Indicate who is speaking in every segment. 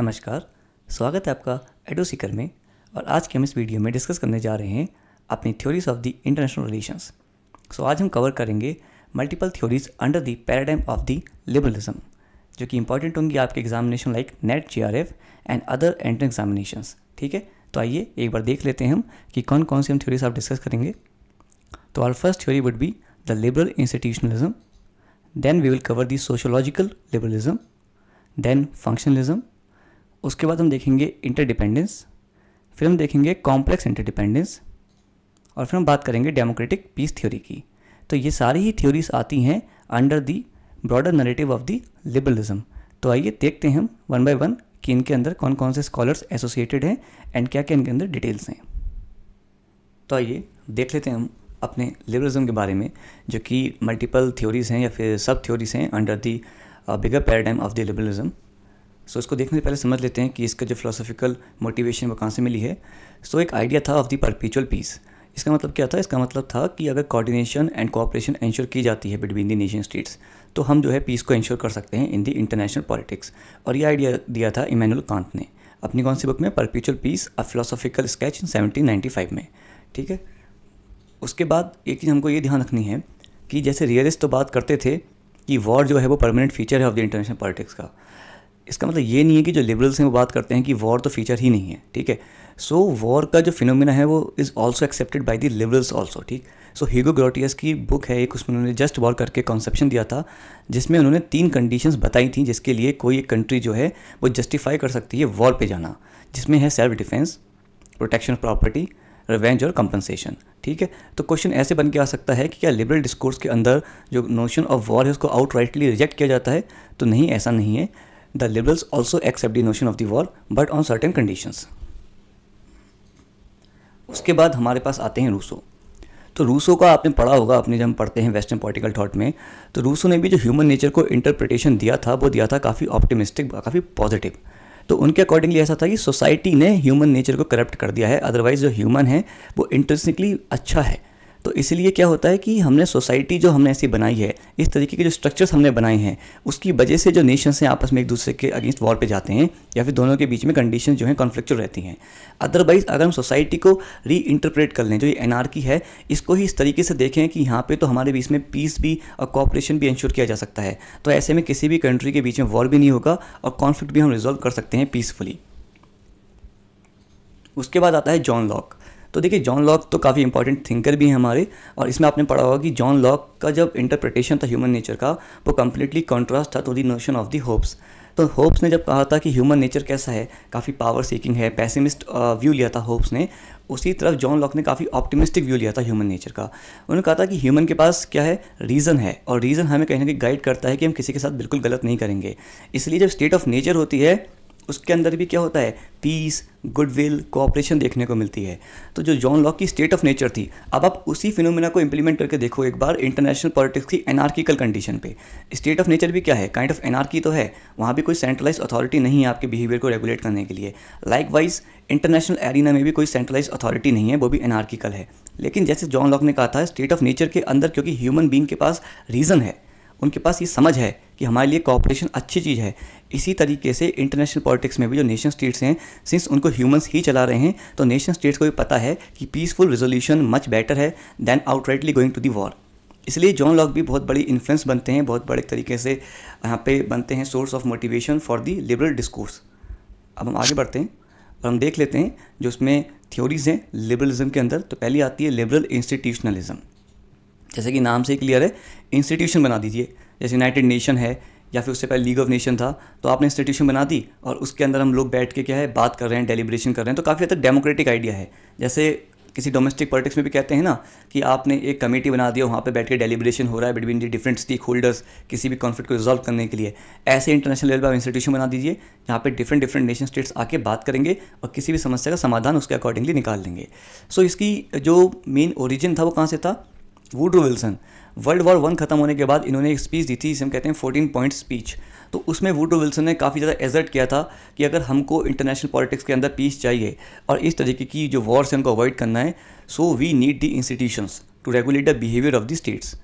Speaker 1: नमस्कार स्वागत है आपका एडो सीकर में और आज के हम इस वीडियो में डिस्कस करने जा रहे हैं अपनी theories of the international relations so आज हम कवर करेंगे multiple theories under the paradigm of the liberalism जो कि इंपॉर्टेंट होंगी आपके examination like NET J R F and other entrance examination ठीक है तो आइए एक बार देख लेते हैं हम कि कौन कौन सी हम थ्योरीज आप डिस्कस करेंगे तो our first theory would be the liberal institutionalism then we will cover the sociological liberalism then functionalism उसके बाद हम देखेंगे इंटरडिपेंडेंस फिर हम देखेंगे कॉम्प्लेक्स इंटरडिपेंडेंस और फिर हम बात करेंगे डेमोक्रेटिक पीस थ्योरी की तो ये सारी ही थ्योरीज आती हैं under the broader narrative of the liberalism तो आइए देखते हैं हम वन बाय वन कि इनके अंदर कौन कौन से स्कॉलर्स एसोसिएटेड हैं एंड क्या क्या इनके अंदर डिटेल्स हैं तो आइए देख लेते हैं हम अपने लिबरलिज्म के बारे में जो कि मल्टीपल थ्योरीज हैं या फिर सब थ्योरीज हैं under the bigger paradigm of the liberalism so so, इसको देखने से पहले समझ लेते हैं कि इसका जो फिलोसॉफिकल मोटिवेशन वो कहाँ से मिली है सो so, एक आइडिया था ऑफ दी परपिचुअल पीस इसका मतलब क्या था इसका मतलब था कि अगर कोऑर्डिनेशन एंड कोऑपरेशन इंश्योर की जाती है बिटवीन दी नेशन स्टेट्स तो हम जो है पीस को इंश्योर कर सकते हैं इन दी इंटरनेशनल पॉलिटिक्स और ये आइडिया दिया था इमैनुअल कांत ने अपनी कौन सी बुक में perpetual peace a philosophical sketch in seventeen में ठीक है उसके बाद एक चीज़ हमको ये ध्यान रखनी है कि जैसे रियलिस्ट तो बात करते थे कि वॉर जो है वो परमानेंट फीचर है ऑफ द इंटरनेशनल पॉलिटिक्स का इसका मतलब ये नहीं है कि जो लिबरल्स हैं वो बात करते हैं कि वॉर तो फीचर ही नहीं है ठीक है सो वॉर का जो फिनोमिना है वो is also accepted by the liberals also ठीक सो हीगो ग्रोटियस की बुक है एक उसमें उन्होंने जस्ट वॉर करके कॉन्सेप्शन दिया था जिसमें उन्होंने तीन कंडीशंस बताई थी जिसके लिए कोई एक कंट्री जो है वो जस्टिफाई कर सकती है वॉर पे जाना जिसमें है self defence protection of property revenge और कंपनसेशन ठीक है तो क्वेश्चन ऐसे बन के आ सकता है कि क्या लिबरल डिस्कोर्स के अंदर जो नोशन ऑफ वॉर है उसको आउट राइटली रिजेक्ट किया जाता है तो नहीं ऐसा नहीं है The liberals also accept the notion of the war but on certain conditions. उसके बाद हमारे पास आते हैं रूसो तो रूसो का आपने पढ़ा होगा आपने जब हम पढ़ते हैं वेस्टर्न पॉलिटिकल थॉट में तो रूसो ने भी जो ह्यूमन नेचर को इंटरप्रिटेशन दिया था वो दिया था काफ़ी ऑप्टिमिस्टिक काफ़ी पॉजिटिव तो उनके अकॉर्डिंगली ऐसा था कि सोसाइटी ने ह्यूमन नेचर को करप्ट कर दिया है अदरवाइज जो ह्यूमन है वो इंटरेस्टिंगली अच्छा है तो इसलिए क्या होता है कि हमने सोसाइटी जो हमने ऐसी बनाई है इस तरीके के जो स्ट्रक्चर्स हमने बनाए हैं उसकी वजह से जो नेशंस हैं आपस में एक दूसरे के अगेंस्ट वॉर पे जाते हैं या फिर दोनों के बीच में कंडीशन जो हैं कॉन्फ्लिक्चुअल रहती हैं अदरवाइज़ अगर हम सोसाइटी को री इंटरप्रेट कर लें जो ये एन है इसको ही इस तरीके से देखें कि यहाँ पर तो हमारे बीच में पीस भी और कॉपरेशन भी इंश्योर किया जा सकता है तो ऐसे में किसी भी कंट्री के बीच में वॉर भी नहीं होगा और कॉन्फ्लिक्ट भी हम रिजोल्व कर सकते हैं पीसफुली उसके बाद आता है जॉन लॉक तो देखिए जॉन लॉक तो काफ़ी इंपॉर्टेंट थिंकर भी हैं हमारे और इसमें आपने पढ़ा होगा कि जॉन लॉक का जब इंटरप्रिटेशन था ह्यूमन नेचर का वो कम्प्लीटली कॉन्ट्रास्ट था to the notion of the Hobbes तो होप्स ने जब कहा था कि ह्यूमन नेचर कैसा है काफ़ी पावर सीकिंग है पैसिमिस्ट व्यू लिया था होप्स ने उसी तरफ जॉन लॉक ने काफ़ी ऑप्टिमिस्टिक व्यू लिया था ह्यूमन नेचर का उन्होंने कहा था कि ह्यूमन के पास क्या है रीज़न है और रीज़न हमें कहीं ना कहीं गाइड करता है कि हम किसी के साथ बिल्कुल गलत नहीं करेंगे इसलिए जब स्टेट ऑफ नेचर होती है उसके अंदर भी क्या होता है पीस गुडविल कोऑपरेशन देखने को मिलती है तो जो जॉन लॉक की स्टेट ऑफ नेचर थी अब आप उसी फिनोमिना को इंप्लीमेंट करके देखो एक बार इंटरनेशनल पॉलिटिक्स की एनार्किकल कंडीशन पे स्टेट ऑफ नेचर भी क्या है काइंड ऑफ एनार्की तो है वहाँ भी कोई सेंट्रलाइज अथॉरिटी नहीं है आपके बिहेवियर को रेगुलेट करने के लिए लाइक वाइज इंटरनेशनल एरिना में भी कोई सेंट्रलाइज अथॉरिटी नहीं है वो भी एनार्किकल है लेकिन जैसे जॉन लॉक ने कहा था स्टेट ऑफ नेचर के अंदर क्योंकि ह्यूमन बींग के पास रीज़न है उनके पास ये समझ है कि हमारे लिए कॉपरेशन अच्छी चीज़ है इसी तरीके से इंटरनेशनल पॉलिटिक्स में भी जो नेशन स्टेट्स हैं सिंस उनको ह्यूमंस ही चला रहे हैं तो नेशन स्टेट्स को भी पता है कि पीसफुल रेजोल्यूशन मच बेटर है than outrightly going to the war इसलिए जॉन लॉक भी बहुत बड़ी इन्फ्लुएंस बनते हैं बहुत बड़े तरीके से यहाँ पे बनते हैं source of motivation for the liberal discourse अब हम आगे बढ़ते हैं और हम देख लेते हैं जो उसमें थ्योरीज हैं लिबरलिज्म के अंदर तो पहली आती है लिबरल इंस्टीट्यूशनलिज्म जैसे कि नाम से ही क्लियर है इंस्टीट्यूशन बना दीजिए जैसे यूनाइटेड नेशन है या फिर उससे पहले लीग ऑफ नेशन था तो आपने इंस्टीट्यूशन बना दी और उसके अंदर हम लोग बैठ के क्या है बात कर रहे हैं डेलीब्रेशन कर रहे हैं तो काफ़ी हद तक डेमोक्रेटिक आइडिया है जैसे किसी डोमेस्टिक पॉलिटिक्स में भी कहते हैं ना कि आपने एक कमेटी बना दिया वहाँ पे बैठ के डेलीब्रेशन हो रहा है between the different stakeholders किसी भी कॉन्फ्लिक्ट को रिजॉल्व करने के लिए ऐसे इंटरनेशनल लेवल पर इंस्टीट्यूशन बना दीजिए जहाँ पे डिफरेंट डिफरेंट नेशन स्टेट्स आके बात करेंगे और किसी भी समस्या का समाधान उसके अकॉर्डिंगली निकाल लेंगे सो so, इसकी जो मेन ओरिजिन था वो कहाँ से था Woodrow Wilson World War One खत्म होने के बाद इन्होंने एक स्पीच दी थी जिसे हम कहते हैं फोर्टीन पॉइंट स्पीच तो उसमें वुडरो विल्सन ने काफ़ी ज़्यादा एजर्ट किया था कि अगर हमको इंटरनेशनल पॉलिटिक्स के अंदर पीस चाहिए और इस तरीके की जो वॉर्स हैं उनको अवॉइड करना है so we need the institutions to regulate the behaviour of the states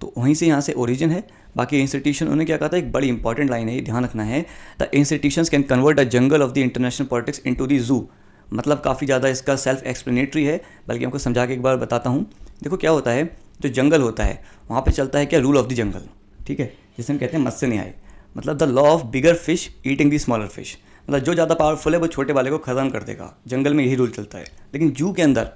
Speaker 1: तो वहीं से यहाँ से ओरिजिन है बाकी इंस्टीट्यूशन उन्होंने क्या कहा था एक बड़ी इंपॉर्टेंट लाइन है ये ध्यान रखना है the institution can convert the jungle of the international politics into the zoo मतलब काफ़ी ज़्यादा इसका सेल्फ एक्सप्लेनेटरी है बल्कि आपको समझा के एक बार बताता हूँ देखो क्या होता है जो जंगल होता है वहाँ पे चलता है क्या रूल ऑफ द जंगल ठीक है जिसे हम कहते हैं मत्स्य न्याय मतलब the law of bigger fish eating the smaller fish मतलब जो ज़्यादा पावरफुल है वो छोटे वाले को ख़त्म कर देगा जंगल में यही रूल चलता है लेकिन जू के अंदर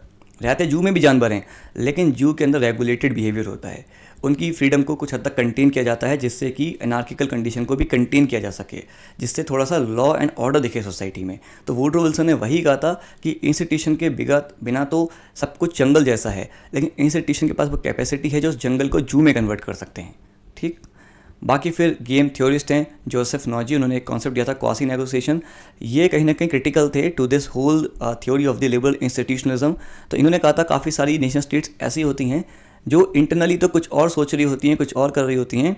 Speaker 1: रहते जू में भी जानवर हैं लेकिन जू के अंदर रेगुलेटेड बिहेवियर होता है उनकी फ्रीडम को कुछ हद तक कंटेन किया जाता है जिससे कि एनार्किकल कंडीशन को भी कंटेन किया जा सके जिससे थोड़ा सा लॉ एंड ऑर्डर दिखे सोसाइटी में तो वोड्रो विल्सन ने वही कहा था कि इंस्टीट्यूशन के बिगा बिना तो सब कुछ जंगल जैसा है लेकिन इंस्टीट्यूशन के पास वो कैपेसिटी है जो उस जंगल को जू में कन्वर्ट कर सकते हैं ठीक बाकी फिर गेम थ्योरिस्ट हैं जोसेफ नॉजी उन्होंने एक कॉन्सेप्ट दिया था क्वासी नेगोशिएशन ये कहीं ना कहीं क्रिटिकल थे to this whole theory of the liberal institutionalism तो इन्होंने कहा था काफ़ी सारी नेशन स्टेट्स ऐसी होती हैं जो इंटरनली तो कुछ और सोच रही होती हैं कुछ और कर रही होती हैं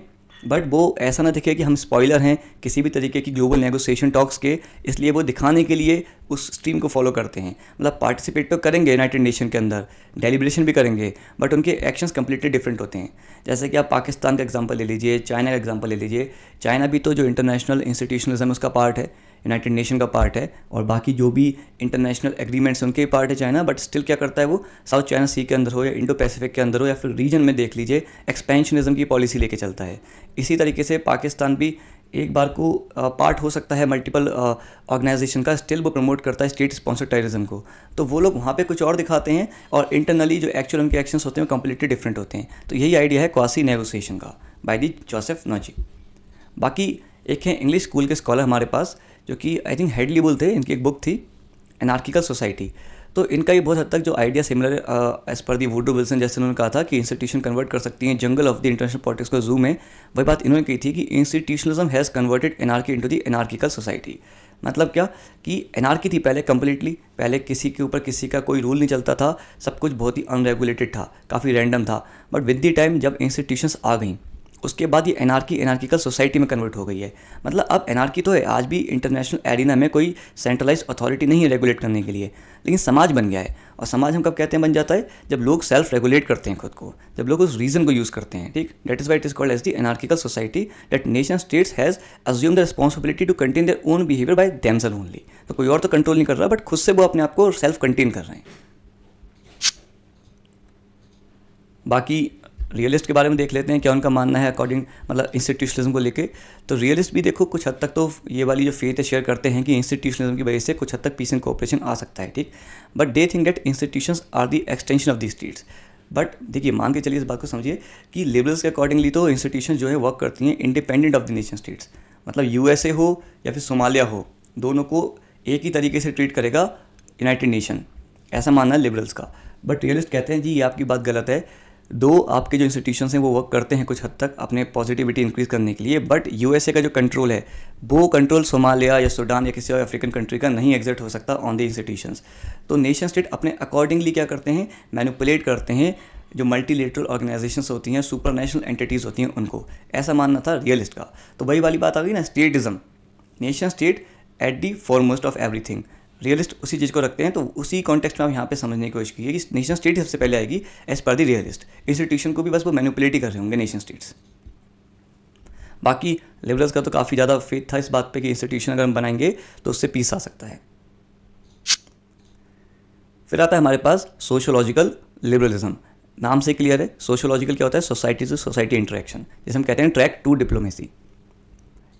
Speaker 1: बट वो ऐसा ना दिखे कि हम स्पॉइलर हैं किसी भी तरीके की ग्लोबल नेगोशिएशन टॉक्स के इसलिए वो दिखाने के लिए उस स्ट्रीम को फॉलो करते हैं मतलब पार्टिसिपेट तो करेंगे यूनाइटेड नेशन के अंदर डेलीब्रेशन भी करेंगे बट उनके एक्शंस कम्प्लीटली डिफरेंट होते हैं जैसे कि आप पाकिस्तान का एग्जाम्पल ले लीजिए चाइना का एग्जाम्पल ले लीजिए चाइना भी तो जो इंटरनेशनल इंस्टीट्यूशनलिज्म उसका पार्ट है यूनाइटेड नेशन का पार्ट है और बाकी जो भी इंटरनेशनल एग्रीमेंट्स उनके भी पार्ट है चाइना बट स्टिल क्या करता है वो साउथ चाइना सी के अंदर हो या इंडो पैसिफिक के अंदर हो या फिर रीजन में देख लीजिए एक्सपेंशनिज्म की पॉलिसी लेके चलता है इसी तरीके से पाकिस्तान भी एक बार को पार्ट हो सकता है मल्टीपल ऑर्गेनाइजेशन का स्टिल वो प्रमोट करता है स्टेट स्पॉन्सर्ड टेररिज्म को तो वो लोग वहाँ पे कुछ और दिखाते हैं और इंटरनली जो एक्चुअल उनके एक्शंस होते हैं वो कम्प्लीटली डिफरेंट होते हैं तो यही आइडिया है क्वासी नेगोसिएशन का बाई दी जोसेफ नोजी बाकी एक हैं इंग्लिश स्कूल के स्कॉलर हमारे पास जो कि आई थिंक हेडली बोलते हैं इनकी एक बुक थी एनार्किकल सोसाइटी तो इनका ये बहुत हद तक जो आइडिया सिमिलर एज पर दी वुडो विल्सन जैसे उन्होंने कहा था कि इंस्टीट्यूशन कन्वर्ट कर सकती हैं jungle of the international politics को जू में वही बात इन्होंने कही थी कि institutionalism has converted anarchy into the anarchical society मतलब क्या कि एनार्की थी पहले कम्प्लीटली पहले किसी के ऊपर किसी का कोई रूल नहीं चलता था सब कुछ बहुत ही अनरेगुलेटेड था काफ़ी रैंडम था बट विद दी टाइम जब इंस्टीट्यूशंस आ गई उसके बाद ये एनार्की एनार्किकल सोसाइटी में कन्वर्ट हो गई है मतलब अब एनार्की तो है आज भी इंटरनेशनल एरिना में कोई सेंट्रलाइज अथॉरिटी नहीं है रेगुलेट करने के लिए लेकिन समाज बन गया है और समाज हम कब कहते हैं बन जाता है जब लोग सेल्फ रेगुलेट करते हैं खुद को जब लोग उस रीजन को यूज़ करते हैं ठीक that is why it is called as the anarchical society that nation states has assume the responsibility to contain their own behaviour by themselves only तो कोई और तो कंट्रोल नहीं कर रहा बट खुद से वो अपने आप को सेल्फ कंटेन कर रहे हैं बाकी रियलिस्ट के बारे में देख लेते हैं क्या उनका मानना है अकॉर्डिंग मतलब इंस्टीट्यूशनलिज्म को लेके तो रियलिस्ट भी देखो कुछ हद तक तो ये वाली जो फेथ है शेयर करते हैं कि इंस्टीट्यूशनलिज्म की वजह से कुछ हद तक पीस एंड कोऑपरेशन आ सकता है ठीक but they think that institution are the extension of the states but देखिए मान के चलिए इस बात को समझिए कि लिबरल्स के अकॉर्डिंगली तो इंस्टीट्यूशन जो है वर्क करती हैं independent of the nation states मतलब यूएसए हो या फिर सोमालिया हो दोनों को एक ही तरीके से ट्रीट करेगा यूनाइटेड नेशन ऐसा मानना है लिबरल्स का बट रियलिस्ट कहते हैं जी ये आपकी बात गलत है दो आपके जो इंस्टीट्यूशन हैं वो वर्क करते हैं कुछ हद तक अपने पॉजिटिविटी इंक्रीज़ करने के लिए बट यू का जो कंट्रोल है वो कंट्रोल सोमालिया या सूडान या किसी और अफ्रीकन कंट्री का नहीं एग्जिट हो सकता ऑन द इंस्टीट्यूशन तो नेशन स्टेट अपने अकॉर्डिंगली क्या करते हैं मैनुपुलेट करते हैं जो मल्टी लेटरल ऑर्गेनाइजेशन होती हैं सुपर नेशनल एंटिटीज़ होती हैं उनको ऐसा मानना था रियलिस्ट का तो वही वाली बात आ गई ना statism nation state at the foremost of everything realist उसी चीज़ को रखते हैं तो उसी कॉन्टेक्स्ट में आप यहाँ पे समझने की कोशिश की है कि नेशनल स्टेट सबसे पहले आएगी एज पर दी रियलिस्ट इंस्टीट्यूशन को भी बस वो मैनिपुलेट ही कर रहे होंगे नेशन स्टेट्स बाकी लिबरल्स का तो काफ़ी ज़्यादा फेथ था इस बात पे कि इंस्टीट्यूशन अगर हम बनाएंगे तो उससे पीस आ सकता है फिर आता है हमारे पास सोशोलॉजिकल लिबरलिज्म नाम से क्लियर है सोशोलॉजिकल क्या होता है सोसाइटी टू सोसाइटी इंटरेक्शन जिसे हम कहते हैं ट्रैक टू डिप्लोमेसी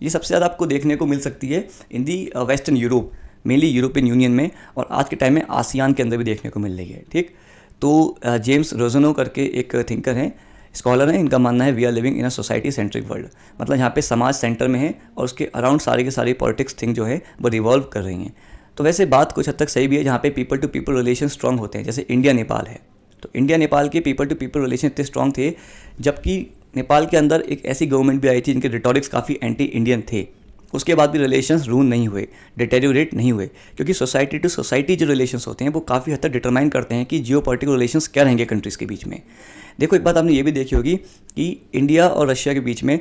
Speaker 1: ये सबसे ज़्यादा आपको देखने को मिल सकती है in the Western Europe mainly European Union में और आज के टाइम में आसियान के अंदर भी देखने को मिल रही है ठीक तो जेम्स रोजनो करके एक थिंकर हैं स्कॉलर हैं इनका मानना है we are living in a society centric world मतलब यहाँ पे समाज सेंटर में है और उसके अराउंड सारे के सारे पॉलिटिक्स थिंग जो है वो रिवॉल्व कर रही हैं तो वैसे बात कुछ हद तक सही भी है जहाँ पे people to people relation strong होते हैं जैसे इंडिया नेपाल है तो इंडिया नेपाल के पीपल टू पीपल रिलेशन इतने स्ट्रांग थे जबकि नेपाल के अंदर एक ऐसी गवर्नमेंट भी आई थी जिनके रिटोरिक्स काफ़ी एंटी इंडियन थे उसके बाद भी रिलेशंस रून नहीं हुए डिटेरियोरेट नहीं हुए क्योंकि सोसाइटी टू सोसाइटी जो रिलेशंस होते हैं वो काफ़ी हद तक डिटरमाइन करते हैं कि जियो पोलिटिकल रिलेशन क्या रहेंगे कंट्रीज़ के बीच में देखो एक बात आपने ये भी देखी होगी कि इंडिया और रशिया के बीच में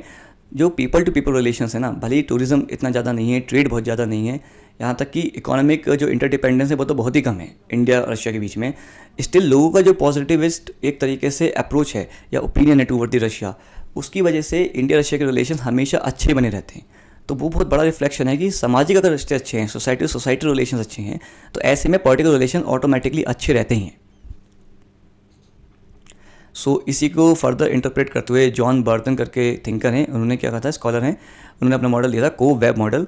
Speaker 1: जो पीपल टू पीपल रिलेशंस है ना भले ही टूरिज़्म इतना ज़्यादा नहीं है ट्रेड बहुत ज़्यादा नहीं है यहाँ तक कि इकोनॉमिक जो इंटरडिपेंडेंस है वो तो बहुत ही कम है इंडिया और रशिया के बीच में स्टिल लोगों का जो पॉजिटिविस्ट एक तरीके से अप्रोच है या ओपिनियन है टूवर्ड दी रशिया उसकी वजह से इंडिया रशिया के रिलेशन हमेशा अच्छे बने रहते हैं तो वो बहुत बड़ा रिफ्लेक्शन है कि सामाजिक अगर रिश्ते अच्छे हैं सोसाइटी और सोसाइटी रिलेशन अच्छे हैं तो ऐसे में पॉलिटिकल रिलेशन ऑटोमेटिकली अच्छे रहते हैं सो so, इसी को फर्दर इंटरप्रेट करते हुए जॉन बर्तन करके थिंकर हैं उन्होंने क्या कहा था स्कॉलर हैं उन्होंने अपना मॉडल दिया था को वेब मॉडल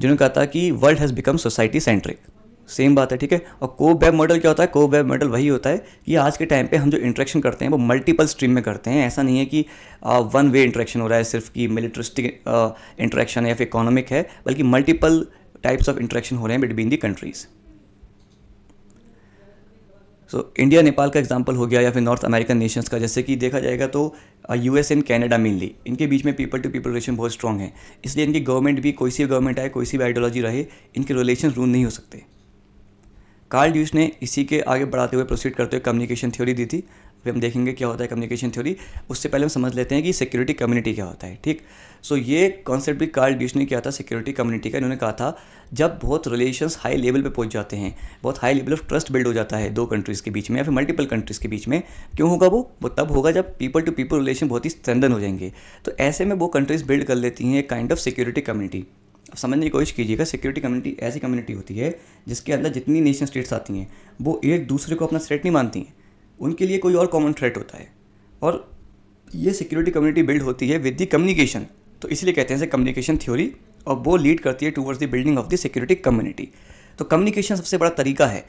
Speaker 1: जिन्होंने कहा था कि world has become society centric same बात है ठीक है और को वेब मॉडल क्या होता है को वेब मॉडल वही होता है कि आज के टाइम पे हम जो इंट्रैक्शन करते हैं वो मल्टीपल स्ट्रीम में करते हैं ऐसा नहीं है कि वन वे इंट्रैक्शन हो रहा है सिर्फ कि मिलिट्रिस्टिक इंट्रैक्शन है या फिर इकोनॉमिक है बल्कि मल्टीपल टाइप्स ऑफ इंट्रैक्शन हो रहे हैं between the countries so India Nepal का एग्जाम्पल हो गया या फिर नॉर्थ अमेरिकन नेशंस का जैसे कि देखा जाएगा तो U S and Canada mainly इनके बीच में पीपल टू पीपल रिलेशन बहुत स्ट्रॉन्ग है इसलिए इनकी गवर्नमेंट भी कोई सी गवर्नमेंट आए कोई सी भी आइडियोलॉजी रहे इनके रिलेशन रूल नहीं हो सकते कार्ल ड्यूस ने इसी के आगे बढ़ाते हुए प्रोसीड करते हुए कम्युनिकेशन थ्योरी दी थी अभी हम देखेंगे क्या होता है कम्युनिकेशन थ्योरी उससे पहले हम समझ लेते हैं कि सिक्योरिटी कम्युनिटी क्या होता है ठीक सो so, ये कॉन्सेप्ट भी कार्ल ड्यूस ने किया था सिक्योरिटी कम्युनिटी का इन्होंने कहा था जब बहुत रिलेशंस हाई लेवल पे पहुंच जाते हैं बहुत high level of trust build हो जाता है दो कंट्रीज़ के बीच में या फिर मल्टीपल कंट्रीज़ के बीच में क्यों होगा वो वो तब होगा जब पीपल टू पीपल रिलेशन बहुत ही स्ट्रेंदन हो जाएंगे तो ऐसे में वो कंट्रीज़ बिल्ड कर लेती हैं काइंड ऑफ सिक्योरिटी कम्युनिटी समझने की कोशिश कीजिएगा सिक्योरिटी कम्युनिटी ऐसी कम्युनिटी होती है जिसके अंदर जितनी नेशन स्टेट्स आती हैं वो एक दूसरे को अपना थ्रेट नहीं मानती हैं उनके लिए कोई और कॉमन थ्रेट होता है और ये सिक्योरिटी कम्युनिटी बिल्ड होती है विद दी कम्युनिकेशन तो इसलिए कहते हैं कम्युनिकेशन थ्योरी और वो लीड करती है towards the building of the security community तो कम्युनिकेशन सबसे बड़ा तरीका है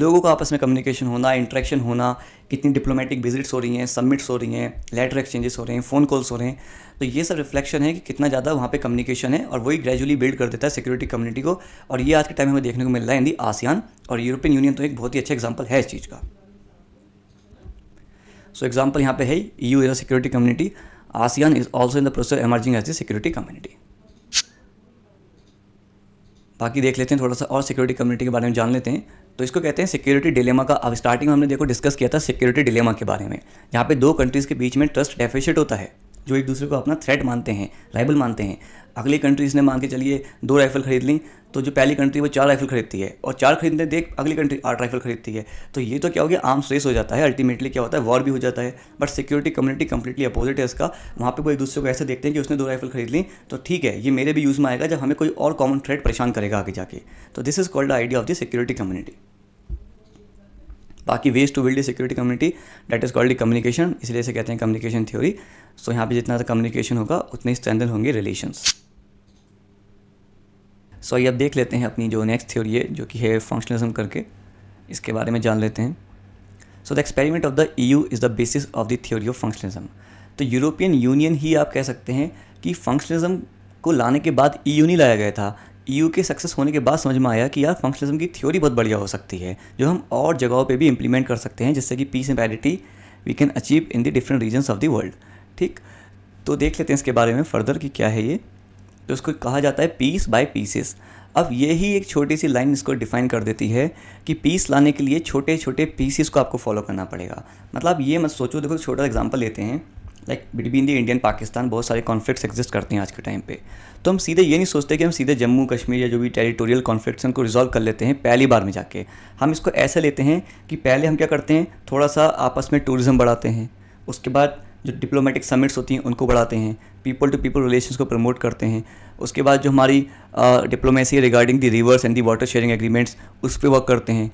Speaker 1: लोगों का आपस में कम्युनिकेशन होना इंट्रैक्शन होना कितनी डिप्लोमेटिक विजिट्स हो रही हैं सबमिट्स हो रही हैं लेटर एक्सचेंजेस हो रहे हैं फ़ोन कॉल्स हो रहे हैं तो ये सब रिफ्लेक्शन है कि कितना ज़्यादा वहाँ पे कम्युनिकेशन है और वही ग्रेजुअली बिल्ड कर देता है सिक्योरिटी कम्युनिटी को और ये आज के टाइम हमें देखने को मिल रहा है इन दी आसियान और यूरोपियन यूनियन तो एक बहुत ही अच्छा एग्जाम्पल है इस चीज़ का सो एग्जाम्पल यहाँ पे है EU is a security community ASEAN is also in the process emerging as the security community बाकी देख लेते हैं थोड़ा सा और सिक्योरिटी कम्युनिटी के बारे में जान लेते हैं तो इसको कहते हैं सिक्योरिटी डिलेमा का अब स्टार्टिंग में हमने देखो डिस्कस किया था सिक्योरिटी डिलेमा के बारे में यहाँ पे दो कंट्रीज़ के बीच में ट्रस्ट डेफिशिट होता है जो एक दूसरे को अपना थ्रेट मानते हैं राइबल मानते हैं अगली कंट्रीज़ ने मान के चलिए दो राइफ़ल खरीद ली तो जो पहली कंट्री वो चार राइफल खरीदती है और चार खरीदने देख अगली कंट्री आठ राइफल खरीदती है तो ये तो क्या हो गया आर्म्स रेस हो जाता है अल्टीमेटली क्या होता है वॉर भी हो जाता है but security community completely opposite है इसका वहाँ पर वो एक दूसरे को ऐसे देखते हैं कि उसने दो राइफल खरीद ली तो ठीक है ये मेरे भी यूज़ में आएगा जब हमें कोई और कॉमन थ्रेड परेशान करेगा आगे जाके तो this is called idea of the security community बाकी ways to build security community that is called communication इसलिए इसे कहते हैं कम्युनिकेशन थ्योरी सो यहाँ पे जितना ज़्यादा कम्युनिकेशन होगा उतने स्ट्रेंथन होंगे रिलेशंस सो ये अब देख लेते हैं अपनी जो नेक्स्ट थ्योरी है जो कि है फंक्शनलिज्म करके इसके बारे में जान लेते हैं so the experiment of the EU is the basis of the theory of functionalism तो यूरोपियन यूनियन ही आप कह सकते हैं कि फंक्शनलिज्म को लाने के बाद ई e यू नहीं लाया गया था यू के सक्सेस होने के बाद समझ में आया कि यार फंक्शनलिज्म की थ्योरी बहुत बढ़िया हो सकती है जो हम और जगहों पे भी इम्प्लीमेंट कर सकते हैं जिससे कि peace and parity we can achieve in the different regions of the world ठीक तो देख लेते हैं इसके बारे में फर्दर कि क्या है ये तो इसको कहा जाता है पीस बाय पीसेस अब यही एक छोटी सी लाइन इसको डिफाइन कर देती है कि पीस लाने के लिए छोटे छोटे पीसेस को आपको फॉलो करना पड़ेगा मतलब ये मत सोचो देखो छोटा एग्जाम्पल लेते हैं like between the Indian Pakistan बहुत सारे कॉन्फ्लिक्ट्स एग्जिस्ट करते हैं आज के टाइम पे तो हम सीधे ये नहीं सोचते कि हम सीधे जम्मू कश्मीर या जो भी टेरिटोरियल कॉन्फ्लिक्ट्स हैं उनको रिजॉल्व कर लेते हैं पहली बार में जाके हम इसको ऐसे लेते हैं कि पहले हम क्या करते हैं थोड़ा सा आपस में टूरिज़्म बढ़ाते हैं उसके बाद जो डिप्लोमेटिक समिट्स होती हैं उनको बढ़ाते हैं पीपल टू पीपल रिलेशन को प्रमोट करते हैं उसके बाद जो हमारी diplomacy regarding the rivers and the water sharing agreements उस पर वर्क करते हैं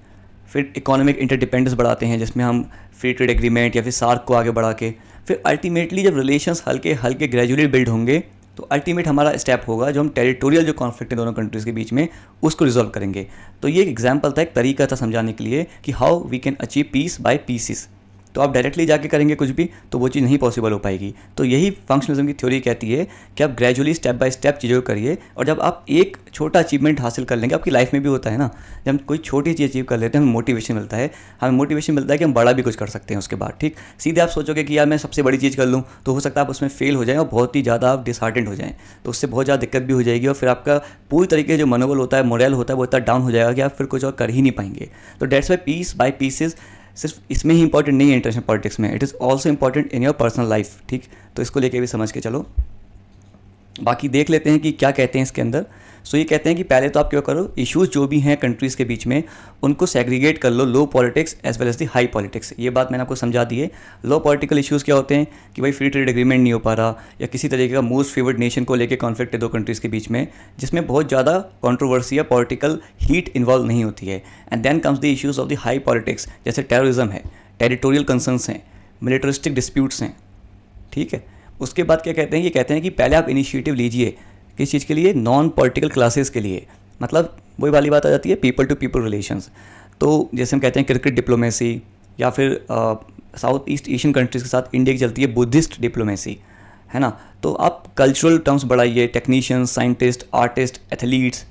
Speaker 1: फिर इकोनॉमिक इंटरडिपेंडेंस बढ़ाते हैं जिसमें हम फ्री ट्रेड एग्रीमेंट या फिर सार्क को आगे बढ़ा के फिर अल्टीमेटली जब रिलेशन हल्के हल्के ग्रेजुअली बिल्ड होंगे तो अल्टीमेट हमारा स्टेप होगा जो हम टेरिटोरियल जो कॉन्फ्लिक्ट है दोनों कंट्रीज़ के बीच में उसको रिजॉल्व करेंगे तो ये एक एग्जाम्पल था एक तरीका था समझाने के लिए कि how we can achieve peace by pieces तो आप डायरेक्टली जाके करेंगे कुछ भी तो वो चीज़ नहीं पॉसिबल हो पाएगी तो यही फंक्शनलिज्म की थ्योरी कहती है कि आप ग्रेजुअली स्टेप बाय स्टेप चीज़ों को करिए और जब आप एक छोटा अचीवमेंट हासिल कर लेंगे आपकी लाइफ में भी होता है ना जब हम कोई छोटी चीज़ अचीव कर लेते हैं हमें मोटिवेशन मिलता है हमें मोटिवेशन मिलता है कि हम बड़ा भी कुछ कर सकते हैं उसके बाद ठीक सीधे आप सोचोगे कि यार मैं सबसे बड़ी चीज़ कर लूँ तो हो सकता है आप उसमें फेल हो जाएँ और बहुत ही ज़्यादा आप डिसहार्टेंड हो जाएँ तो उससे बहुत ज़्यादा दिक्कत भी हो जाएगी और फिर आपका पूरी तरीके जो मनोबल होता है मोरल होता है वो इतना डाउन हो जाएगा कि आप फिर कुछ और कर ही नहीं पाएंगे तो that's why peace by pieces सिर्फ इसमें ही इंपॉर्टेंट नहीं है इंटरनेशनल पॉलिटिक्स में it is also important in your personal life ठीक तो इसको लेके भी समझ के चलो बाकी देख लेते हैं कि क्या कहते हैं इसके अंदर सो ये कहते हैं कि पहले तो आप क्या करो इश्यूज़ जो भी हैं कंट्रीज़ के बीच में उनको सेग्रीगेट कर लो low politics as well as the high politics ये बात मैंने आपको समझा दी है लो पॉलिटिकल इश्यूज़ क्या होते हैं कि भाई फ्री ट्रेड एग्रीमेंट नहीं हो पा रहा या किसी तरीके का मोस्ट फेवर्ड नेशन को लेकर कॉन्फ्लिक्ट है दो कंट्रीज़ के बीच में जिसमें बहुत ज़्यादा कॉन्ट्रोवर्सी या पॉलिटिकल हीट इन्वॉल्व नहीं होती है and then comes the issues of the high politics जैसे टेररिज्म है टेरिटोरियल कंसर्नस हैं मिलिटरिस्टिक डिस्प्यूट्स हैं ठीक है उसके बाद क्या कहते हैं ये कहते हैं कि पहले आप इनिशिएटिव लीजिए किस चीज़ के लिए नॉन पॉलिटिकल क्लासेस के लिए मतलब वही वाली बात आ जाती है पीपल टू पीपल रिलेशंस तो जैसे हम कहते हैं क्रिकेट डिप्लोमेसी या फिर साउथ ईस्ट एशियन कंट्रीज़ के साथ इंडिया की चलती है बुद्धिस्ट डिप्लोमेसी है ना तो आप कल्चरल टर्म्स बढ़ाइए technicians scientist artist athletes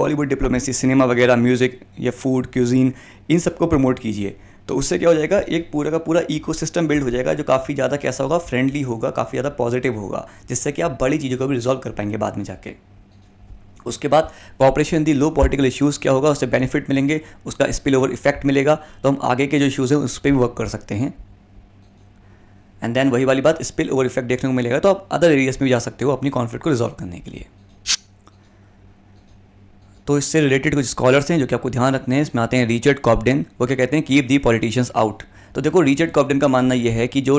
Speaker 1: Bollywood diplomacy cinema वगैरह म्यूज़िक या फूड क्यूजीन इन सबको प्रमोट कीजिए तो उससे क्या हो जाएगा एक पूरा का पूरा इको बिल्ड हो जाएगा जो काफ़ी ज़्यादा कैसा होगा फ्रेंडली होगा काफ़ी ज़्यादा पॉजिटिव होगा जिससे कि आप बड़ी चीज़ों को भी रिजॉल्व कर पाएंगे बाद में जाके उसके बाद cooperation the low political issues क्या होगा उससे बेनिफिट मिलेंगे उसका स्पिल ओवर इफेक्ट मिलेगा तो हम आगे के जो इश्यूज़ हैं उस पर भी वर्क कर सकते हैं एंड देन वही वाली बात स्पिल ओवर इफेक्ट देखने को मिलेगा तो आप अदर एरियाज़ में भी जा सकते हो अपनी कॉन्फ्लिक्ट को रिजॉल्व करने के लिए तो इससे रिलेटेड कुछ स्कॉलर्स हैं जो कि आपको ध्यान रखने हैं इसमें आते हैं रिचर्ड कॉपडेन वो क्या कहते हैं कीप दी पॉलिटिशियंस आउट तो देखो रिचर्ड कॉपडन का मानना यह है कि जो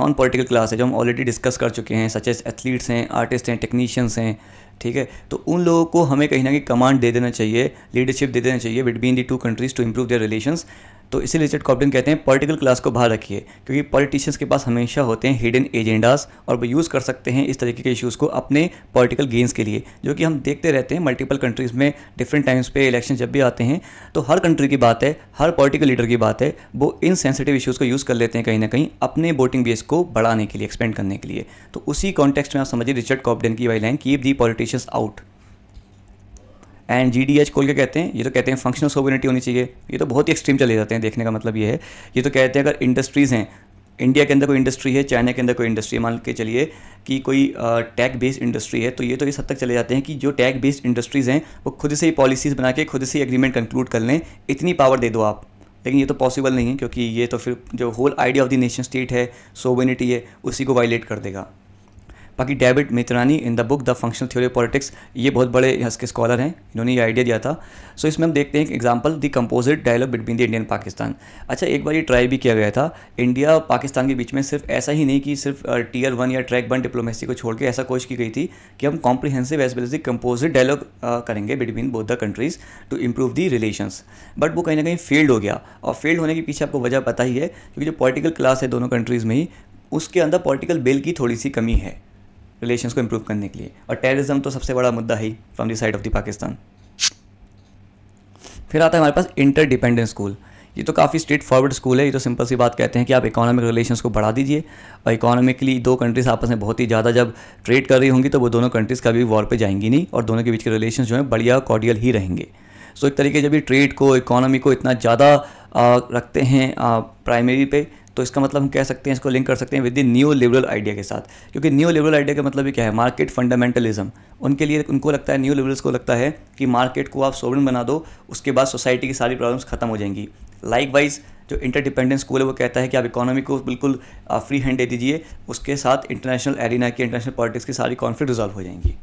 Speaker 1: नॉन पॉलिटिकल क्लास है जो हम ऑलरेडी डिस्कस कर चुके हैं सच एज एथलीट्स हैं आर्टिस्ट हैं टेक्नीशियंस हैं ठीक है तो उन लोगों को हमें कहीं ना कहीं कमांड दे देना चाहिए लीडरशिप दे देना चाहिए between the two countries to improve their relations तो इसीलिए रिचर्ड कॉपलिन कहते हैं पॉलिटिकल क्लास को बाहर रखिए क्योंकि पॉलिटिशियंस के पास हमेशा होते हैं हिडन एजेंडाज और वो यूज़ कर सकते हैं इस तरीके के इश्यूज़ को अपने पॉलिटिकल गेंस के लिए जो कि हम देखते रहते हैं मल्टीपल कंट्रीज़ में डिफरेंट टाइम्स पे इलेक्शन जब भी आते हैं तो हर कंट्री की बात है हर पॉलिटिकल लीडर की बात है वो इन सेंसिटिव इशूज़ को यूज़ कर लेते हैं कहीं ना कहीं अपने वोटिंग बेस को बढ़ाने के लिए एक्सपेंड करने के लिए तो उसी कॉन्टेक्स्ट में आप समझिए रिचर्ड कॉपडन की वाई लाइन keep the politicians out and G D H Cole के कहते हैं ये तो कहते हैं फंक्शनल सोविनिटी होनी चाहिए ये तो बहुत ही एक्सट्रीम चले जाते हैं देखने का मतलब ये है ये तो कहते हैं अगर इंडस्ट्रीज़ हैं इंडिया के अंदर कोई इंडस्ट्री है चाइना के अंदर कोई इंडस्ट्री है मान के चलिए कि कोई टैग बेस्ड इंडस्ट्री है तो ये तो इस हद तक चले जाते हैं कि जो टैग बेस्ड इंडस्ट्रीज़ हैं वो खुद से ही पॉलिसीज़ बना के खुद से ही एग्रीमेंट कंक्लूड कर लें इतनी पावर दे दो आप लेकिन ये तो पॉसिबल नहीं है क्योंकि ये तो फिर जो whole idea of the nation state है सोवेनिटी है उसी को वायलेट कर देगा बाकी David Mitrany in the book the functional theory of politics ये बहुत बड़े यहाँ के स्कॉलर हैं इन्होंने ये आइडिया दिया था सो so, इसमें हम देखते हैं एक example the composite dialogue between the Indian Pakistan अच्छा एक बार ये ट्राई भी किया गया था इंडिया पाकिस्तान के बीच में सिर्फ ऐसा ही नहीं कि सिर्फ टीयर वन या ट्रैक वन डिप्लोमेसी को छोड़ के ऐसा कोशिश की गई थी कि हम comprehensive as well as the composite dialogue करेंगे between both the countries to improve the relations but वो कहीं ना कहीं फेल्ड हो गया और फेल्ड होने के पीछे आपको वजह पता ही है क्योंकि जो पॉलिटिकल क्लास है दोनों कंट्रीज़ में ही उसके अंदर पॉलिटिकल बिल की थोड़ी सी कमी है रिलेशन को इम्प्रूव करने के लिए और टेररिज्म तो सबसे बड़ा मुद्दा है from the side of the Pakistan फिर आता है हमारे पास इंटर डिपेंडेंट स्कूल ये तो काफ़ी स्ट्रेट फॉरवर्ड स्कूल है ये तो सिंपल सी बात कहते हैं कि आप इकोनॉमिक रिलेशन को बढ़ा दीजिए और इकोनॉमिकली दो कंट्रीज आपस में बहुत ही ज़्यादा जब ट्रेड कर रही होंगी तो वो दोनों कंट्रीज़ कभी वॉर पे जाएंगी नहीं और दोनों के बीच के रिलेशन जो हैं बढ़िया कॉर्डियल ही रहेंगे सो एक तरीके जब ये ट्रेड को इकोनॉमी को इतना ज़्यादा रखते हैं प्राइमरी पे तो इसका मतलब हम कह सकते हैं इसको लिंक कर सकते हैं with the new liberal idea के साथ क्योंकि न्यू लिबरल आइडिया का मतलब ये क्या है मार्केट फंडामेंटलिज्म उनके लिए उनको लगता है न्यू लिबरल्स को लगता है कि मार्केट को आप सोवरन बना दो उसके बाद सोसाइटी की सारी प्रॉब्लम्स खत्म हो जाएंगी लाइक वाइज जो इंटरडिपेंडेंस स्कूल है वो कहता है कि आप इकोनॉमी को बिल्कुल फ्री uh, हैंड दे दीजिए उसके साथ इंटरनेशनल एरिना की इंटरनेशनल पॉलिटिक्स की सारी कॉन्फ्लिक्ट रिजॉल्व हो जाएंगी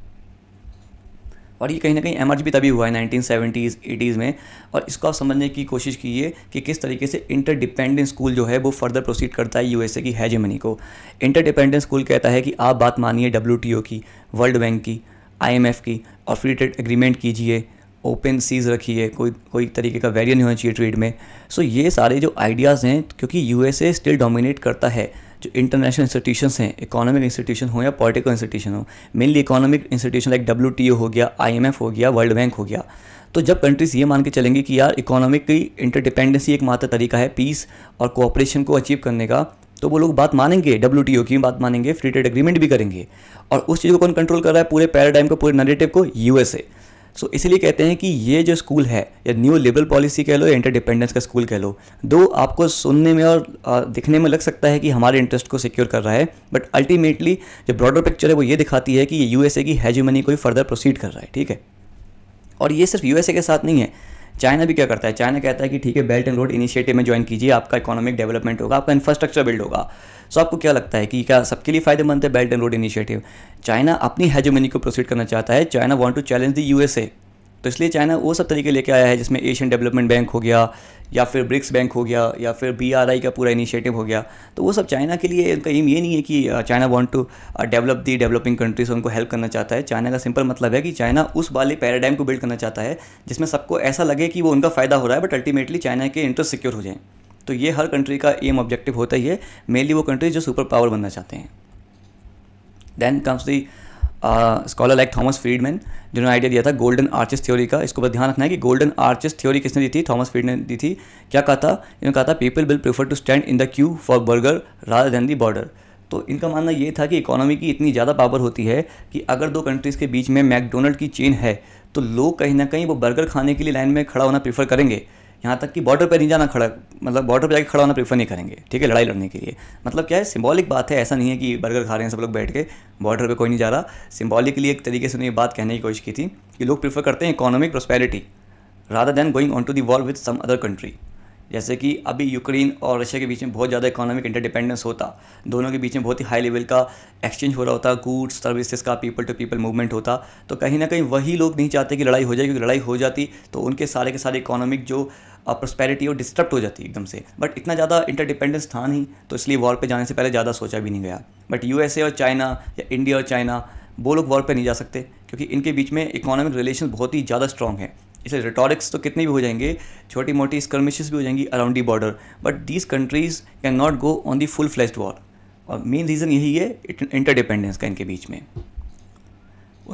Speaker 1: और ये कहीं ना कहीं एमर्ज भी तभी हुआ है नाइनटीन सेवेंटीज़ एटीज़ में और इसको आप समझने की कोशिश कीजिए कि किस तरीके से इंटरडिपेंडेंट स्कूल जो है वो फर्दर प्रोसीड करता है यूएसए की हैजमनी को इंटरडिपेंडेंट स्कूल कहता है कि आप बात मानिए डब्ल्यू की वर्ल्ड बैंक की आई की और फ्री ट्रेड एग्रीमेंट कीजिए ओपन सीज रखिए कोई कोई तरीके का वेरियन होना चाहिए ट्रेड में सो so, ये सारे जो आइडियाज़ हैं क्योंकि यूएसए स्टिल डोमिनेट करता है जो इंटरनेशनल इंस्टीट्यूशंस हैं इकोनॉमिक इंस्टीट्यूशन हो या पॉलिटिकल इंस्टीट्यूशन हो mainly economic institution like W हो गया आई हो गया वर्ल्ड बैंक हो गया तो जब कंट्रीज ये मान के चलेंगे कि यार इकोनॉमिक की इंटरडिपेंडेंसी एक मात्र तरीका है पीस और कोऑपरेशन को अचीव करने का तो वो लोग बात मानेंगे डब्ल्यू की बात मानेंगे फ्री ट्रेड एग्रीमेंट भी करेंगे और उस चीज़ को कौन कंट्रोल कर रहा है पूरे पैराडाइम को पूरे नरेटिव को यूएसए सो so, इसलिए कहते हैं कि ये जो स्कूल है या न्यू लिबरल पॉलिसी कह लो या इंटरडिपेंडेंस का स्कूल कह लो दो आपको सुनने में और दिखने में लग सकता है कि हमारे इंटरेस्ट को सिक्योर कर रहा है बट अल्टीमेटली जो ब्रॉडर पिक्चर है वो ये दिखाती है कि यूएसए की हैजमनी को फर्दर प्रोसीड कर रहा है ठीक है और ये सिर्फ यूएसए के साथ नहीं है चाइना भी क्या करता है चाइना कहता है कि ठीक है बेल्ट एंड रोड इनिशिएटिव में ज्वाइन कीजिए आपका इकोनॉमिक डेवलपमेंट होगा आपका इंफ्रास्ट्रक्चर बिल्ड होगा सो आपको क्या लगता है कि क्या सबके लिए फायदेमंद है belt and road initiative China अपनी हेजोमनी को प्रोसीड करना चाहता है China want to challenge the USA तो इसलिए चाइना वो सब तरीके लेके आया है जिसमें एशियन डेवलपमेंट बैंक हो गया या फिर ब्रिक्स बैंक हो गया या फिर बी का पूरा इनिशिएटिव हो गया तो वो सब चाइना के लिए उनका एम ये नहीं है कि China want to develop the developing countries उनको हेल्प करना चाहता है चाइना का सिंपल मतलब है कि चाइना उस वाले पैराडाइम को बिल्ड करना चाहता है जिसमें सबको ऐसा लगे कि वो उनका फ़ायदा हो रहा है बट अल्टीमेटली चाइना के इंटरेस्ट सिक्योर हो जाए तो ये हर कंट्री का एम ऑब्जेक्टिव होता ही है मेनली वो कंट्रीज जो सुपर पावर बनना चाहते हैं then comes the scholar like Thomas Friedman जिन्होंने आइडिया दिया था गोल्डन आर्चिस थ्योरी का इसको बस ध्यान रखना है कि गोल्डन आर्चिस थ्योरी किसने दी थी थॉमस फ्रीड ने दी थी क्या कहा था इन्होंने कहा था people will prefer to stand in the queue for burger rather than the border तो इनका मानना ये था कि इकोनॉमी की इतनी ज़्यादा पावर होती है कि अगर दो कंट्रीज़ के बीच में मैकडोनल्ड की चेन है तो लोग कहीं ना कहीं वो बर्गर खाने के लिए लाइन में खड़ा होना प्रीफर करेंगे यहाँ तक कि बॉर्डर पर नहीं जाना खड़ा मतलब बॉर्डर पर जाकर खड़ा होना प्रेफर नहीं करेंगे ठीक है लड़ाई लड़ने के लिए मतलब क्या है सिम्बॉलिक बात है ऐसा नहीं है कि बर्गर खा रहे हैं सब लोग बैठ के बॉर्डर पर कोई नहीं जा रहा सिम्बॉलिकली एक तरीके से उन्हें बात कहने की कोशिश की थी कि लोग प्रीफर करते हैं economic prosperity rather than going on to the war with some other country जैसे कि अभी यूक्रेन और रशिया के बीच में बहुत ज़्यादा इकोनॉमिक इंटरडिपेंडेंस होता दोनों के बीच में बहुत ही हाई लेवल का एक्सचेंज हो रहा होता गुड्स सर्विसेज का पीपल टू पीपल मूवमेंट होता तो कहीं ना कहीं वही लोग नहीं चाहते कि लड़ाई हो जाए क्योंकि लड़ाई हो जाती तो उनके सारे के सारे इकोनॉमिक जो प्रोस्पेरिटी वो डिस्टर्ब हो जाती एकदम से बट इतना ज़्यादा इंटरडिपेंडेंस था नहीं तो इसलिए वॉर पर जाने से पहले ज़्यादा सोचा भी नहीं गया बट यू और चाइना या इंडिया और चाइना वो लोग वॉर पर नहीं जा सकते क्योंकि इनके बीच में इकोनॉमिक रिलेशन बहुत ही ज़्यादा स्ट्रॉन्ग है इसलिए रिटॉरिक्स तो कितने भी हो जाएंगे छोटी मोटी स्कर्मिशेस भी हो जाएंगी around the border but these countries can not go on the full flashed war और मेन रीज़न यही है इंटरडिपेंडेंस का इनके बीच में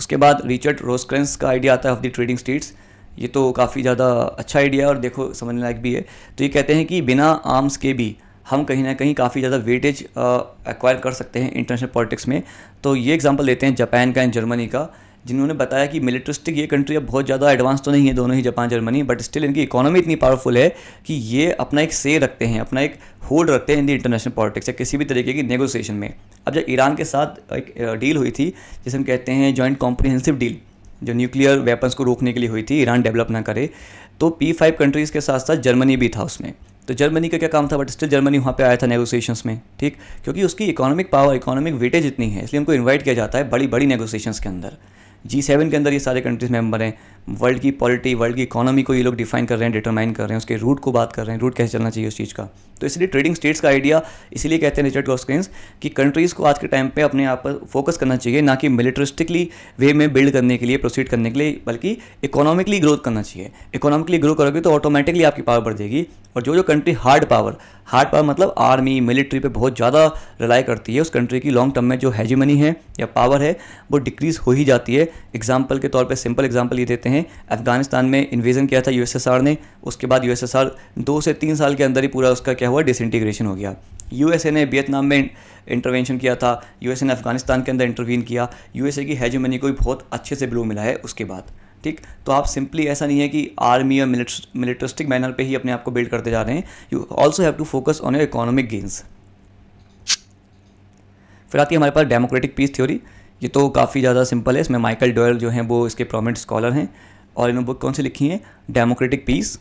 Speaker 1: उसके बाद रिचर्ड रोस्क्रेंस का आइडिया आता है ऑफ द ट्रेडिंग स्टेट्स ये तो काफ़ी ज़्यादा अच्छा आइडिया और देखो समझने लायक भी है तो ये कहते हैं कि बिना आर्म्स के भी हम कहीं ना कहीं काफ़ी ज़्यादा वेटेज एक्वायर कर सकते हैं इंटरनेशनल पॉलिटिक्स में तो ये एग्जांपल लेते हैं जापान का एंड जर्मनी का जिन्होंने बताया कि मिलिट्रिस्टिक ये कंट्री अब बहुत ज़्यादा एडवांस तो नहीं है दोनों ही जापान जर्मनी बट स्टिल इनकी इकोनॉमी इतनी पावरफुल है कि ये अपना एक से रखते हैं अपना एक होल्ड रखते हैं इन इंटरनेशनल पॉलिटिक्स या किसी भी तरीके की नेगोशिएशन में अब जब ईरान के साथ एक डील हुई थी जिसे हम कहते हैं जॉइंट कॉम्प्रीहेंसिव डील जो न्यूक्लियर वेपन्स को रोकने के लिए हुई थी ईरान डेवलप ना करे तो पी फाइव कंट्रीज़ के साथ साथ जर्मनी भी था उसमें तो जर्मनी का क्या काम था बट स्टिल जर्मनी वहाँ पे आया था नेगोशिएशंस में ठीक क्योंकि उसकी इकोनॉमिक पावर इकोनॉमिक वेटेज इतनी है इसलिए उनको इन्वाइट किया जाता है बड़ी बड़ी नेगोशिएशंस के अंदर जी सेवन के अंदर ये सारे कंट्रीज़ मेम्बर हैं वर्ल्ड की पॉलिटी वर्ल्ड की इकोनॉमी को ये लोग डिफाइन कर रहे हैं डिटरमाइन कर रहे हैं उसके रूट को बात कर रहे हैं रूट कैसे चलना चाहिए उस चीज़ का तो इसलिए ट्रेडिंग स्टेट्स का आइडिया इसलिए कहते हैं रिचर्ड गॉस्क्रेंस कि कंट्रीज़ को आज के टाइम पर अपने आप पर फोकस करना चाहिए ना कि मिलिटरिस्टिकली वे में बिल्ड करने के लिए प्रोसीड करने के लिए बल्कि इकोनॉमिकली ग्रोथ करना चाहिए इकोनॉमिकली ग्रो करोगे तो ऑटोमेटिकली आपकी पावर बढ़ जाएगी और जो जो country hard power hard power मतलब आर्मी मिलिट्री पे बहुत ज़्यादा रिलाई करती है उस कंट्री की लॉन्ग टर्म में जो हैजिमनी है या पावर है वो डिक्रीज़ हो ही जाती है एग्जाम्पल के तौर पर सिंपल एग्जाम्पल ये देते हैं हैं अफगानिस्तान में इन्वेजन किया था यूएसएसआर ने उसके बाद यूएसएसआर दो से तीन साल के अंदर ही पूरा उसका क्या हुआ डिसइंटीग्रेशन हो गया यूएसए ने वियतनाम में इंटरवेंशन किया था यूएसए ने अफगानिस्तान के अंदर इंटरवीन किया यूएसए की हैजमनी को भी बहुत अच्छे से ब्लू मिला है उसके बाद ठीक तो आप सिंपली ऐसा नहीं है कि आर्मी और मिलिट्रिस्टिक मैनर पे ही अपने आप को बिल्ड करते जा रहे हैं you also have to focus on your economic gains फिर आती है हमारे पास डेमोक्रेटिक पीस थ्योरी ये तो काफ़ी ज़्यादा सिंपल है इसमें माइकल डोयल जो हैं वो इसके प्रोमिनेंट स्कॉलर हैं और इन्होंने बुक कौन सी लिखी है democratic peace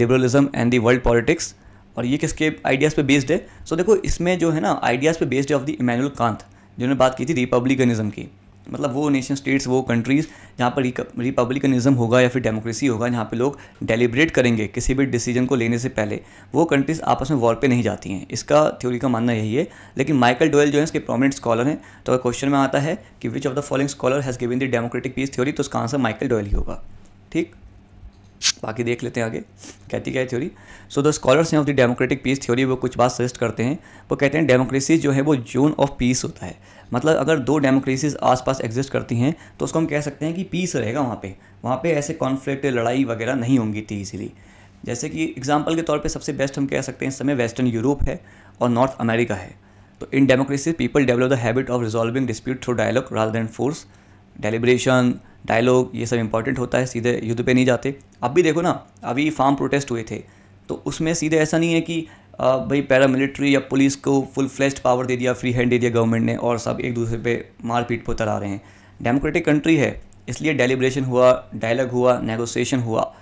Speaker 1: liberalism and the world politics और ये किसके आइडियाज़ पे बेस्ड है सो so, देखो इसमें जो है ना आइडियाज़ पे बेस्ड है ऑफ द इमैनुअल कांत जिन्होंने बात की थी रिपब्लिकनिज्म की मतलब वो नेशन स्टेट्स वो कंट्रीज़ जहाँ पर रिपब्लिकनिज्म होगा या फिर डेमोक्रेसी होगा जहाँ पे लोग डेलिब्रेट करेंगे किसी भी डिसीजन को लेने से पहले वो कंट्रीज़ आपस में वॉर पे नहीं जाती हैं इसका थ्योरी का मानना यही है लेकिन माइकल डोयल जो है इसके प्रोमिनेंट स्कॉलर हैं तो अगर क्वेश्चन में आता है कि which of the following scholar has given the democratic peace theory तो उसका आंसर माइकल डोयल ही होगा ठीक बाकी देख लेते हैं आगे कहती क्या है theory so the scholars of the democratic peace theory वो कुछ बात सजेस्ट करते हैं वो कहते हैं डेमोक्रेसी जो है वो जोन ऑफ पीस होता है मतलब अगर दो डेमोक्रेसीज आसपास एग्जिस्ट करती हैं तो उसको हम कह सकते हैं कि पीस रहेगा वहाँ पे वहाँ पे ऐसे कॉन्फ्लिक्ट लड़ाई वगैरह नहीं होंगी इतनी ईजिली जैसे कि एग्जाम्पल के तौर पर सबसे बेस्ट हम कह सकते हैं इस समय वेस्टर्न यूरोप है और नॉर्थ अमेरिका है तो in democracy people develop the habit of resolving dispute through dialogue rather than force deliberation dialogue ये सब इंपॉर्टेंट होता है सीधे युद्ध पे नहीं जाते अब भी देखो ना अभी फार्म प्रोटेस्ट हुए थे तो उसमें सीधे ऐसा नहीं है कि भाई पैरामिलिट्री या पुलिस को फुल फ्लेस्ड पावर दे दिया फ्री हैंड दे दिया गवर्नमेंट ने और सब एक दूसरे पे मारपीट पर उतर आ रहे हैं डेमोक्रेटिक कंट्री है इसलिए डेलीब्रेशन हुआ डायलॉग हुआ नेगोशिएशन हुआ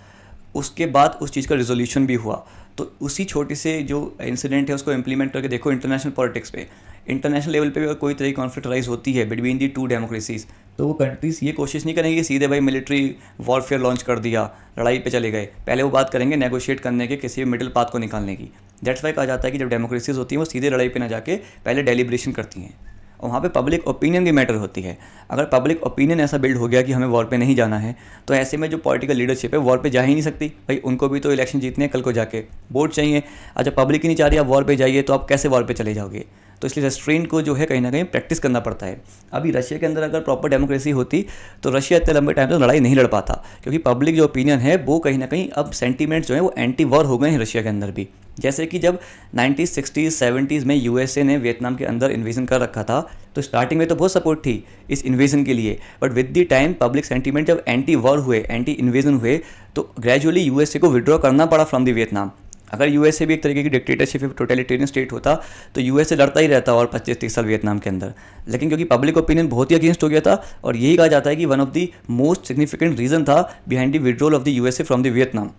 Speaker 1: उसके बाद उस चीज़ का रिजोल्यूशन भी हुआ तो उसी छोटे से जो इंसिडेंट है उसको इम्प्लीमेंट करके देखो इंटरनेशनल पॉलिटिक्स पे इंटरनेशनल लेवल पे भी अगर कोई तरह की कॉन्फ्लिक्ट राइज होती है बिटवीन दी टू डेमोक्रेसीज़ तो वो कंट्रीज़ ये कोशिश नहीं करेंगे सीधे भाई मिलिट्री वॉरफेयर लॉन्च कर दिया लड़ाई पे चले गए पहले वो बात करेंगे नेगोशिएट करने के किसी भी मिडिल पाथ को निकालने की दैट्स वाई कहा जाता है कि जब डेमोक्रेसीज़ होती हैं वो सीधे लड़ाई पे ना जाके पहले डेलीब्रेशन करती हैं और वहाँ पे पब्लिक ओपिनियन भी मैटर होती है अगर पब्लिक ओपिनियन ऐसा बिल्ड हो गया कि हमें वॉर पे नहीं जाना है तो ऐसे में जो पॉलिटिकल लीडरशिप है वॉर पे जा ही नहीं सकती भाई उनको भी तो इलेक्शन जीतने हैं कल को जाके वोट चाहिए अच्छा पब्लिक ही नहीं चाह रही आप वॉर पे जाइए तो आप कैसे वॉर पे चले जाओगे तो इसलिए रेस्ट्रेन को जो है कहीं ना कहीं प्रैक्टिस करना पड़ता है अभी रशिया के अंदर अगर प्रॉपर डेमोक्रेसी होती तो रशिया इतने लंबे टाइम तक तो लड़ाई नहीं लड़ पाता क्योंकि पब्लिक जो ओपिनियन है वो कहीं ना कहीं अब सेंटीमेंट जो है वो एंटी वॉर हो गए हैं रशिया के अंदर भी जैसे कि जब नाइन्टीज सिक्सटीज सेवेंटीज़ में यूएसए ने वियतनाम के अंदर इन्वेजन कर रखा था तो स्टार्टिंग में तो बहुत सपोर्ट थी इस इन्वेजन के लिए but with the time public sentiment जब एंटी वॉर हुए एंटी इन्वेजन हुए तो ग्रेजुअली यूएसए को विड्रॉ करना पड़ा फ्रॉम दी वियतनाम अगर यूएसए भी एक तरीके की डिक्टेटरशिप टोटलिटेरियन स्टेट होता तो यूएसए लड़ता ही रहता और पच्चीस तीस साल वियतनाम के अंदर लेकिन क्योंकि पब्लिक ओपिनियन बहुत ही अगेंस्ट हो गया था और यही कहा जाता है कि one of the most significant reason था behind the withdrawal of the USA from the Vietnam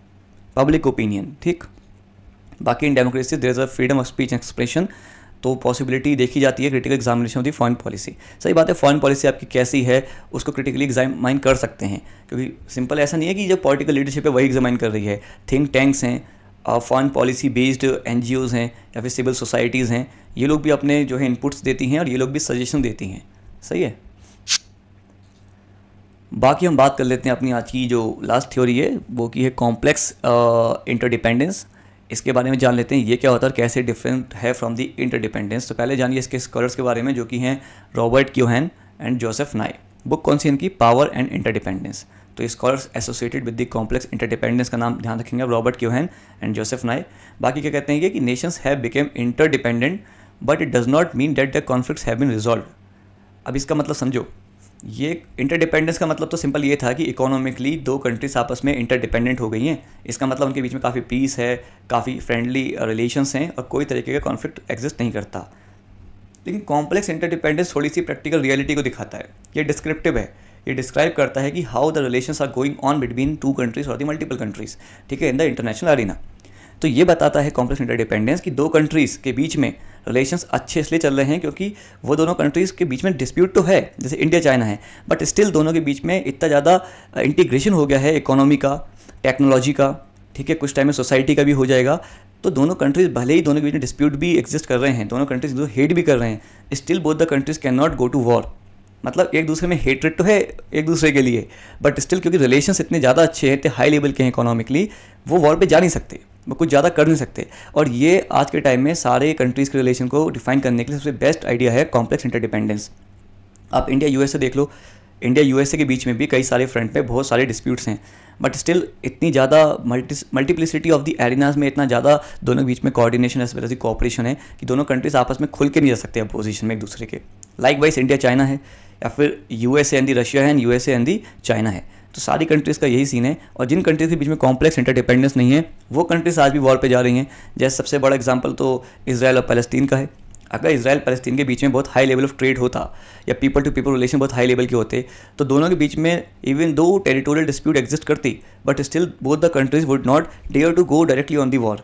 Speaker 1: public opinion ठीक बाकी in democracy there is a freedom of speech expression तो पॉसिबिलिटी देखी जाती है critical examination of the foreign policy सही बात है फॉरन पॉलिसी आपकी कैसी है उसको क्रिटिकली एग्जामाइन कर सकते हैं क्योंकि सिंपल ऐसा नहीं है कि जो पॉलिटिकल लीडरशिप है वही एग्जामाइन कर रही है थिंक टैंक्स हैं फॉरन पॉलिसी बेस्ड एन हैं या फिर सिविल सोसाइटीज़ हैं ये लोग भी अपने जो है इनपुट्स देती हैं और ये लोग भी सजेशन देती हैं सही है बाकी हम बात कर लेते हैं अपनी आज की जो लास्ट थ्योरी है वो की है कॉम्प्लेक्स इंटरडिपेंडेंस इसके बारे में जान लेते हैं ये क्या होता है और कैसे डिफरेंट है फ्रॉम दी इंटरडिपेंडेंस तो पहले जानिए इसके स्कॉलर्स के बारे में जो कि हैं Robert Keohane and Joseph Nye book कौन सी इनकी पावर एंड इंटरडिपेंडेंस तो scholars associated with the complex interdependence का नाम ध्यान रखेंगे रॉबर्ट क्यूहन एंड जोसेफ नाई बाकी क्या कहते हैं कि nations have became interdependent but it does not mean that the conflict have been resolve अब इसका मतलब समझो ये इंटरडिपेंडेंस का मतलब तो सिंपल ये था कि इकोनॉमिकली दो कंट्रीज आपस में इंटरडिपेंडेंट हो गई हैं इसका मतलब उनके बीच में काफ़ी पीस है काफ़ी फ्रेंडली रिलेशंस हैं और कोई तरीके का कॉन्फ्लिक्ट एग्जिस्ट नहीं करता लेकिन कॉम्प्लेक्स इंटरडिपेंडेंस थोड़ी सी प्रैक्टिकल रियलिटी को दिखाता है ये डिस्क्रिप्टिव है ये डिस्क्राइब करता है कि how the relation are going on between two countries और द मल्टीपल कंट्रीज ठीक है इन द इंटरनेशनल अरिना तो ये बताता है कॉम्प्लेक्स इंटरडिपेंडेंस कि दो कंट्रीज़ के बीच में रिलेशंस अच्छे इसलिए चल रहे हैं क्योंकि वो दोनों कंट्रीज़ के बीच में डिस्प्यूट तो है जैसे इंडिया चाइना है बट स्टिल दोनों के बीच में इतना ज़्यादा इंटीग्रेशन हो गया है इकोनॉमी का टेक्नोलॉजी का ठीक है कुछ टाइम में सोसाइटी का भी हो जाएगा तो दोनों कंट्रीज़ भले ही दोनों के बीच में डिस्प्यूट भी एग्जिस्ट कर रहे हैं दोनों कंट्रीज दो हेट भी कर रहे हैं still both the countries can not go to war मतलब एक दूसरे में हेटरेट तो है एक दूसरे के लिए बट स्टिल क्योंकि रिलेशन इतने ज़्यादा अच्छे हैं इतने हाई लेवल के हैं इकोनॉमिकली वो वॉर पर जा नहीं सकते वो कुछ ज़्यादा कर नहीं सकते और ये आज के टाइम में सारे कंट्रीज़ के रिलेशन को डिफाइन करने के लिए सबसे बेस्ट आइडिया है कॉम्प्लेक्स इंटरडिपेंडेंस आप इंडिया यूएसए देख लो इंडिया यूएसए के बीच में भी कई सारे फ्रंट पे बहुत सारे डिस्प्यूट्स हैं बट स्टिल इतनी ज़्यादा multi multiplicity of the arenas में इतना ज़्यादा दोनों के बीच में coordination as well as cooperation है कि दोनों कंट्रीज आपस में खुल के नहीं रह सकते अपोजिशन में एक दूसरे के लाइक वाइज इंडिया चाइना है या फिर एस एंड दी रशिया है एस एंड दी चाइना है तो सारी कंट्रीज़ का यही सीन है और जिन कंट्रीज़ के बीच में कॉम्प्लेक्स इंटरडिपेंडेंस नहीं है वो कंट्रीज़ आज भी वॉर पर जा रही हैं जैसे सबसे बड़ा एग्जांपल तो इसराइल और फलस्तीन का है अगर इसराइल फलस्तीन के बीच में बहुत हाई लेवल ऑफ ट्रेड होता या पीपल टू पीपल रिलेशन बहुत हाई लेवल के होते तो दोनों के बीच में even though territorial dispute exist करती but still both the countries would not dare to go directly on the war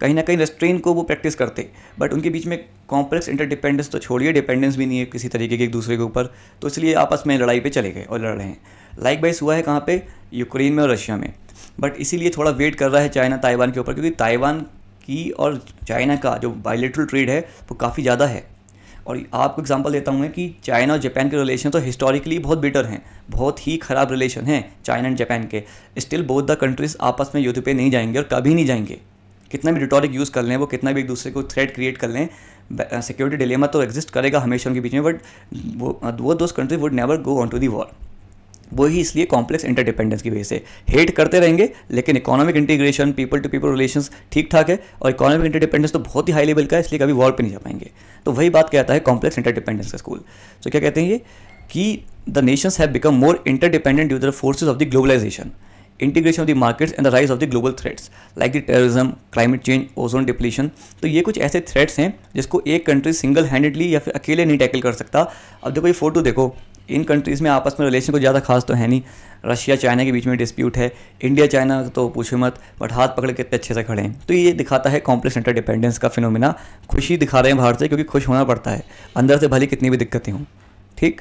Speaker 1: कहीं ना कहीं रेस्ट्रेन को वो प्रैक्टिस करते बट उनके बीच में कॉम्प्लेक्स इंटरडिपेंडेंस तो छोड़िए डिपेंडेंस भी नहीं है किसी तरीके के एक दूसरे के ऊपर तो इसलिए आपस में लड़ाई पे चले गए और लड़ रहे हैं लाइक बाइस हुआ है कहाँ पे यूक्रेन में और रशिया में बट इसीलिए थोड़ा वेट कर रहा है चाइना ताइवान के ऊपर क्योंकि ताइवान की और चाइना का जो बायोलिट्रल ट्रेड है वो काफ़ी ज़्यादा है और आपको एग्जांपल देता हूँ मैं कि चाइना और जापान के रिलेशन तो हिस्टोरिकली बहुत बेटर हैं बहुत ही ख़राब रिलेशन हैं चाइना एंड जापान के स्टिल बोथ द कंट्रीज़ आपस में युद्ध पे नहीं जाएंगे और कभी नहीं जाएंगे कितना भी रिटॉरिक यूज़ कर लें वो कितना भी एक दूसरे को थ्रेट क्रिएट कर लें सिक्योरिटी डिलेमा तो एग्जिस्ट करेगा हमेशा उनके बीच में बट वो वो those country would never go on to the war वही इसलिए कॉम्प्लेक्स इंटरडिपेंडेंस की वजह से हेट करते रहेंगे लेकिन economic integration people to people relation ठीक ठाक है और इकोनॉमिक इंटरडिपेंडेंस तो बहुत ही हाई लेवल का है इसलिए कभी वॉर पर नहीं जा पाएंगे तो वही बात कहता है कॉम्प्लेक्स इंटरडिपेंडेंस का स्कूल तो क्या कहते हैं ये कि the nations have become more interdependent due the forces of the globalization integration of the markets and the rise of the global threats like the terrorism climate change ozone depletion तो ये कुछ ऐसे थ्रेट्स हैं जिसको एक country single handedly या फिर अकेले नहीं टैकल कर सकता अब देखो ये फ़ोटो देखो इन कंट्रीज़ में आपस में रिलेशन को ज़्यादा खास तो है नहीं रशिया चाइना के बीच में डिस्प्यूट है इंडिया चाइना तो पूछे मत बट हाथ पकड़ के इतने अच्छे से खड़े हैं तो ये दिखाता है कॉम्प्लेक्स इंटर डिपेंडेंस का फिनोमिना खुशी दिखा रहे हैं बाहर से क्योंकि खुश होना पड़ता है अंदर से भले कितनी भी दिक्कतें हों ठीक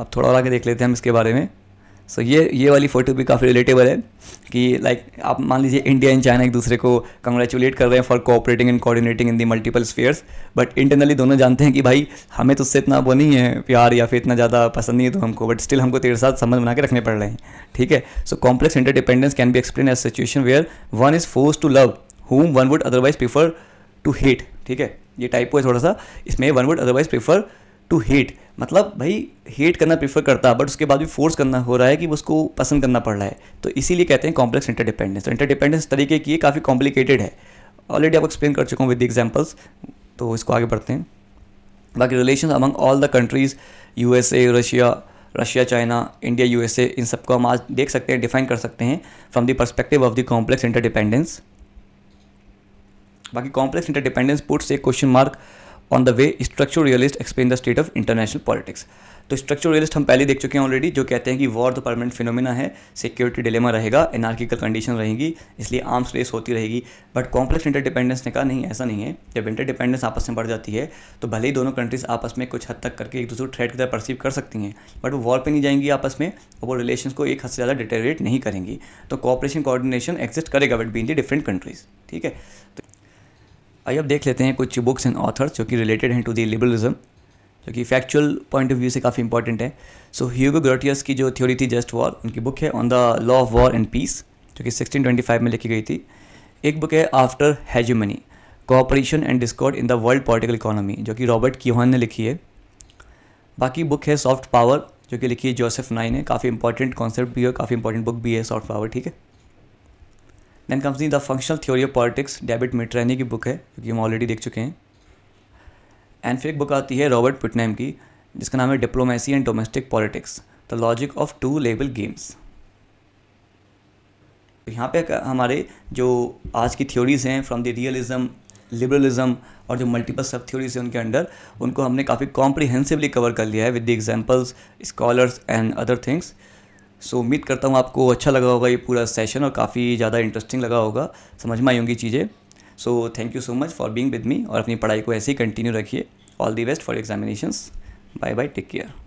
Speaker 1: अब थोड़ा और आगे देख लेते हैं हम इसके बारे में सो so, ये ये वाली फ़ोटो भी काफ़ी रिलेटेबल है कि लाइक like, आप मान लीजिए इंडिया एंड चाइना एक दूसरे को कंग्रेचुलेट कर रहे हैं for cooperating and coordinating in the multiple spheres but internally दोनों जानते हैं कि भाई हमें तो उससे इतना वो नहीं है प्यार या फिर इतना ज़्यादा पसंद नहीं है तो हमको बट स्टिल हमको तेरे साथ संबंध बना के रखने पड़ रहे हैं ठीक है so complex interdependence can be explain as situation where one is force to love whom one would otherwise prefer to hate ठीक है ये टाइप है थोड़ा सा इसमें one would otherwise prefer to hate मतलब भाई हेट करना प्रीफर करता है बट उसके बाद भी फोर्स करना हो रहा है कि उसको पसंद करना पड़ रहा है तो इसीलिए कहते हैं कॉम्प्लेक्स इंटरडिपेंडेंस तो इंटरडिपेंडेंस तरीके की काफ़ी कॉम्प्लिकेटेड है ऑलरेडी आपको एक्सप्लेन कर चुका हूँ विद एग्जाम्पल्स तो इसको आगे बढ़ते हैं बाकी relation among all the countries U S A Russia Russia China India U S A इन सबको हम आज देख सकते हैं डिफाइन कर सकते हैं from the perspective of the complex interdependence बाकी कॉम्प्लेक्स इंटरडिपेंडेंस पुट्स एक question mark on the way structure realist explain the state of international politics तो स्ट्रक्चर रियलिस्ट हम पहले देख चुके हैं ऑलरेडी जो कहते हैं कि वॉर तो परमानेंट फिनोमिना है सिक्योरिटी डिलेमा रहेगा एनार्किकल कंडीशन रहेगी इसलिए आर्म्स रेस होती रहेगी बट कॉम्प्लेक्स इंटरडिपेंडेंस ने कहा नहीं ऐसा नहीं है जब इंटरडिपेंडेंस आपस में बढ़ जाती है तो भले ही दोनों कंट्रीज आपस में कुछ हद तक करके एक दूसरे को थ्रेड की तरह परसीव कर सकती हैं बट वो वॉर पर नहीं जाएंगी आपस में और वो रिलेशन को एक हद से ज़्यादा डिटेरेट नहीं करेंगी तो कॉपरेशन कोऑर्डिनेशन एक्जिस्ट करेगा बीन द डिफरेंट कंट्रीज़ ठीक है तो आइए अब देख लेते हैं कुछ बुक्स एंड ऑथर्स जो कि रिलेटेड हैं टू दी लिबरलिज्म जो कि फैक्चुअल पॉइंट ऑफ व्यू से काफ़ी इंपॉर्टेंट है सो ह्यूगो ग्रोटियस की जो थ्योरी थी जस्ट वॉर उनकी बुक है on the law of war and peace जो कि 1625 में लिखी गई थी एक बुक है after hegemony cooperation and discord in the world political economy जो कि रॉबर्ट कीहन ने लिखी है बाकी बुक है सॉफ्ट पावर जो कि लिखी है जोसेफ नाई ने काफ़ी इंपॉर्टेंट कॉन्सेप्ट भी है काफ़ी इंपॉर्टेंट बुक भी है सॉफ्ट पावर ठीक है then comes in the functional theory of politics डेबिट मिट्रैनी की बुक है क्योंकि हम ऑलरेडी देख चुके हैं एंड फिर एक बुक आती है रॉबर्ट पुटनेम की जिसका नाम है diplomacy and domestic politics the logic of two level games तो यहाँ पे हमारे जो आज की थ्योरीज़ हैं फ्रॉम द रियलिज्म लिबरलिज्म और जो मल्टीपल सब थ्योरीज हैं उनके अंडर उनको हमने काफ़ी कॉम्प्रिहेंसिवली कवर कर लिया है with the examples scholars and other things so उम्मीद करता हूँ आपको अच्छा लगा होगा ये पूरा सेशन और काफ़ी ज़्यादा इंटरेस्टिंग लगा होगा समझ में आई होंगी चीज़ें so thank you so much for being with me और अपनी पढ़ाई को ऐसे ही कंटिन्यू रखिए all the best for examinations bye bye take care